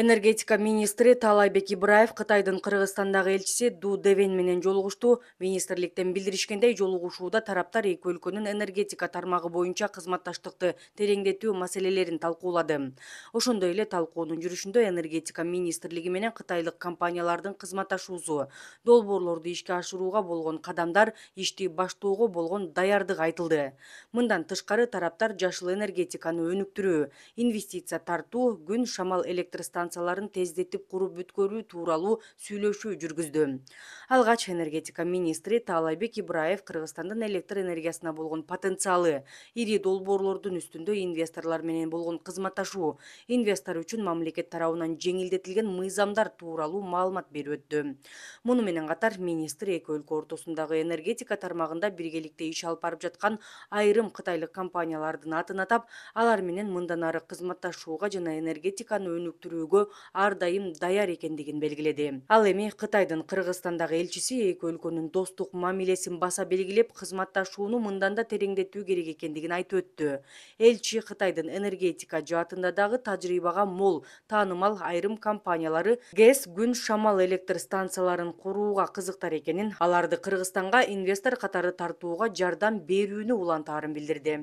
энергетика министри таалайбек ибраев кытайдын кыргызстандагы элчиси ду девен менен жолугушту министрликтен билдиришкендей жолугушууда тараптар эки өлкөнүн энергетика тармагы боюнча кызматташтыкты тереңдетүү маселелерин талкуулады ошондой эле талкуунун жүрүшүндө энергетика министрлиги менен кытайлык компаниялардын кызматташуусу долбоорлорду ишке ашырууга болгон кадамдар ишти баштоого болгон даярдык айтылды мындан тышкары тараптар жашыл энергетиканы өнүктүрүү инвестиция тартуу күн шамал электрстан станцияларын тездетип куруп бүткөрүү тууралуу сүйлөшүү жүргүздү алгач энергетика министри таалайбек ибраев кыргызстандын электр энергиясына болгон потенциалы ири долбоорлордун үстүндө инвесторлор менен болгон кызматташуу инвестор үчүн мамлекет тарабынан жеңилдетилген мыйзамдар тууралуу маалымат берип өттү муну менен катар министр эки өлкө ортосундагы энергетика тармагында биргеликте иш алып барып жаткан айрым кытайлык компаниялардын атын атап алар менен мындан ары кызматташууга жана энергетиканы өнүктүрүү ар дайым даяр экендигин белгиледи ал эми кытайдын кыргызстандагы элчиси эки өлкөнүн достук мамилесин баса белгилеп кызматташууну мындан да тереңдетүү керек экендигин айтып өттү элчи кытайдын энергетика жаатында дагы тажрыйбага мол таанымал айрым компаниялары гэс күн шамал электр станцияларын курууга кызыктар экенин аларды кыргызстанга инвестор катары тартууга жардам берүүнү улантаарын билдирди